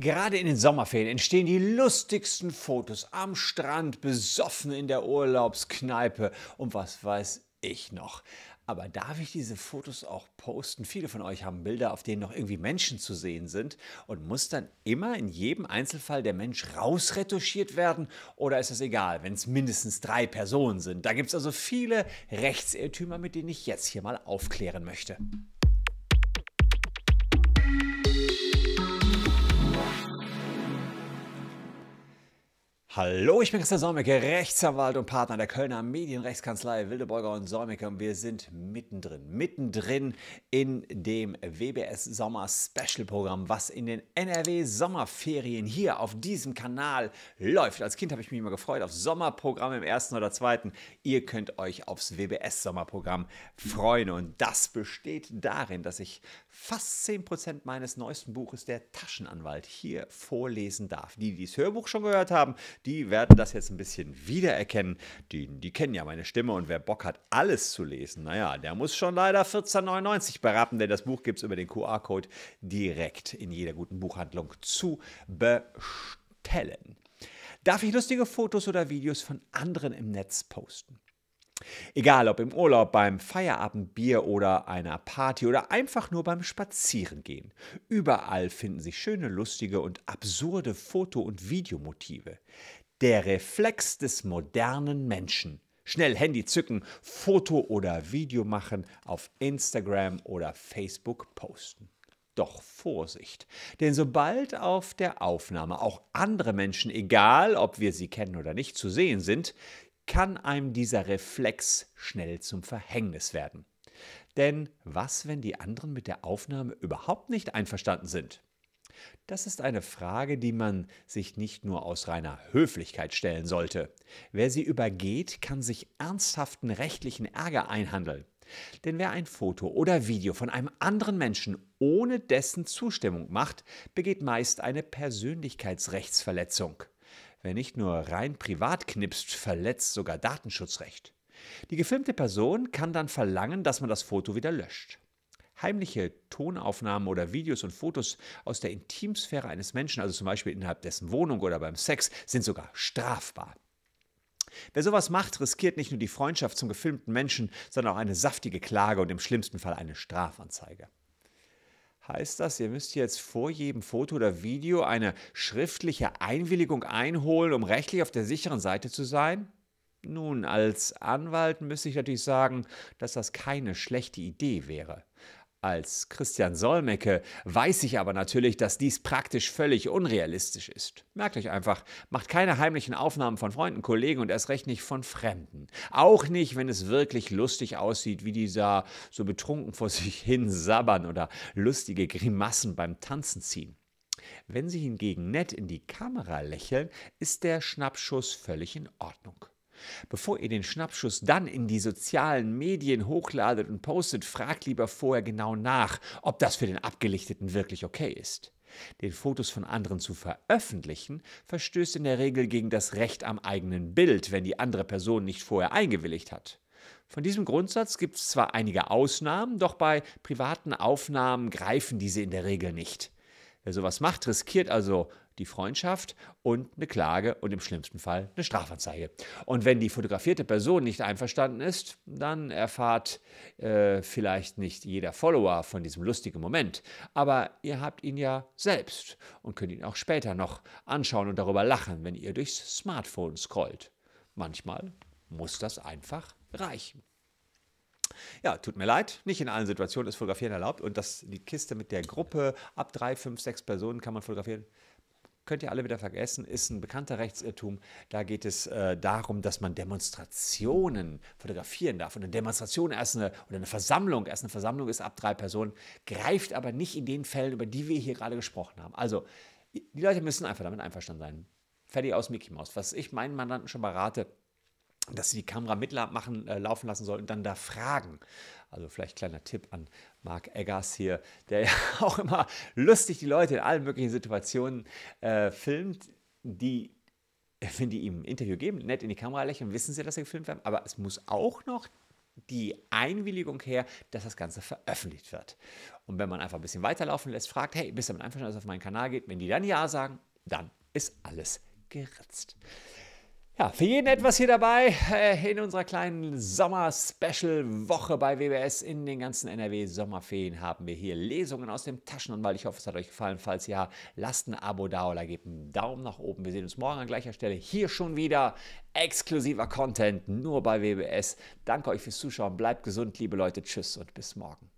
Gerade in den Sommerferien entstehen die lustigsten Fotos am Strand, besoffen in der Urlaubskneipe und was weiß ich noch. Aber darf ich diese Fotos auch posten? Viele von euch haben Bilder, auf denen noch irgendwie Menschen zu sehen sind. Und muss dann immer in jedem Einzelfall der Mensch rausretuschiert werden? Oder ist das egal, wenn es mindestens drei Personen sind? Da gibt es also viele Rechtsirrtümer, mit denen ich jetzt hier mal aufklären möchte. Hallo, ich bin Christian Säumecke, Rechtsanwalt und Partner der Kölner Medienrechtskanzlei Wildeborger und Säumecke und wir sind mittendrin, mittendrin in dem WBS Sommer Special Programm, was in den NRW Sommerferien hier auf diesem Kanal läuft. Als Kind habe ich mich immer gefreut auf Sommerprogramm im ersten oder zweiten. Ihr könnt euch aufs WBS Sommerprogramm freuen und das besteht darin, dass ich fast 10% meines neuesten Buches Der Taschenanwalt hier vorlesen darf. Die, die das Hörbuch schon gehört haben, die werden das jetzt ein bisschen wiedererkennen. Die, die kennen ja meine Stimme und wer Bock hat, alles zu lesen, naja, der muss schon leider 14,99 beraten, denn das Buch gibt es über den QR-Code direkt in jeder guten Buchhandlung zu bestellen. Darf ich lustige Fotos oder Videos von anderen im Netz posten? Egal ob im Urlaub, beim Feierabendbier oder einer Party oder einfach nur beim Spazierengehen. Überall finden sich schöne, lustige und absurde Foto- und Videomotive. Der Reflex des modernen Menschen. Schnell Handy zücken, Foto oder Video machen, auf Instagram oder Facebook posten. Doch Vorsicht, denn sobald auf der Aufnahme auch andere Menschen, egal ob wir sie kennen oder nicht, zu sehen sind, kann einem dieser Reflex schnell zum Verhängnis werden. Denn was, wenn die anderen mit der Aufnahme überhaupt nicht einverstanden sind? Das ist eine Frage, die man sich nicht nur aus reiner Höflichkeit stellen sollte. Wer sie übergeht, kann sich ernsthaften rechtlichen Ärger einhandeln. Denn wer ein Foto oder Video von einem anderen Menschen ohne dessen Zustimmung macht, begeht meist eine Persönlichkeitsrechtsverletzung wer nicht nur rein privat knipst, verletzt sogar Datenschutzrecht. Die gefilmte Person kann dann verlangen, dass man das Foto wieder löscht. Heimliche Tonaufnahmen oder Videos und Fotos aus der Intimsphäre eines Menschen, also zum Beispiel innerhalb dessen Wohnung oder beim Sex, sind sogar strafbar. Wer sowas macht, riskiert nicht nur die Freundschaft zum gefilmten Menschen, sondern auch eine saftige Klage und im schlimmsten Fall eine Strafanzeige. Heißt das, ihr müsst jetzt vor jedem Foto oder Video eine schriftliche Einwilligung einholen, um rechtlich auf der sicheren Seite zu sein? Nun, als Anwalt müsste ich natürlich sagen, dass das keine schlechte Idee wäre. Als Christian Solmecke weiß ich aber natürlich, dass dies praktisch völlig unrealistisch ist. Merkt euch einfach, macht keine heimlichen Aufnahmen von Freunden, Kollegen und erst recht nicht von Fremden. Auch nicht, wenn es wirklich lustig aussieht, wie dieser so betrunken vor sich hin sabbern oder lustige Grimassen beim Tanzen ziehen. Wenn sie hingegen nett in die Kamera lächeln, ist der Schnappschuss völlig in Ordnung. Bevor ihr den Schnappschuss dann in die sozialen Medien hochladet und postet, fragt lieber vorher genau nach, ob das für den Abgelichteten wirklich okay ist. Den Fotos von anderen zu veröffentlichen, verstößt in der Regel gegen das Recht am eigenen Bild, wenn die andere Person nicht vorher eingewilligt hat. Von diesem Grundsatz gibt es zwar einige Ausnahmen, doch bei privaten Aufnahmen greifen diese in der Regel nicht. Wer sowas macht, riskiert also die Freundschaft und eine Klage und im schlimmsten Fall eine Strafanzeige. Und wenn die fotografierte Person nicht einverstanden ist, dann erfahrt äh, vielleicht nicht jeder Follower von diesem lustigen Moment, aber ihr habt ihn ja selbst und könnt ihn auch später noch anschauen und darüber lachen, wenn ihr durchs Smartphone scrollt. Manchmal muss das einfach reichen. Ja, tut mir leid, nicht in allen Situationen ist Fotografieren erlaubt und das, die Kiste mit der Gruppe, ab drei, fünf, sechs Personen kann man fotografieren könnt ihr alle wieder vergessen, ist ein bekannter Rechtsirrtum. Da geht es äh, darum, dass man Demonstrationen fotografieren darf. Und eine Demonstration erst eine, oder eine Versammlung, erst eine Versammlung ist ab drei Personen, greift aber nicht in den Fällen, über die wir hier gerade gesprochen haben. Also, die Leute müssen einfach damit einverstanden sein. Fertig aus Mickey Mouse. Was ich meinen Mandanten schon mal rate, dass sie die Kamera mitlaufen äh, lassen sollten und dann da fragen. Also vielleicht kleiner Tipp an Mark Eggers hier, der ja auch immer lustig die Leute in allen möglichen Situationen äh, filmt, die wenn die ihm ein Interview geben, nett in die Kamera lächeln, wissen sie, dass sie gefilmt werden, aber es muss auch noch die Einwilligung her, dass das Ganze veröffentlicht wird. Und wenn man einfach ein bisschen weiterlaufen lässt, fragt, hey, bist du damit einverstanden, dass es auf meinen Kanal geht? Wenn die dann Ja sagen, dann ist alles geritzt. Ja, für jeden etwas hier dabei äh, in unserer kleinen Sommer-Special-Woche bei WBS in den ganzen NRW-Sommerferien haben wir hier Lesungen aus dem Taschenanwalt. Ich hoffe, es hat euch gefallen. Falls ja, lasst ein Abo da oder gebt einen Daumen nach oben. Wir sehen uns morgen an gleicher Stelle hier schon wieder. Exklusiver Content nur bei WBS. Danke euch fürs Zuschauen. Bleibt gesund, liebe Leute. Tschüss und bis morgen.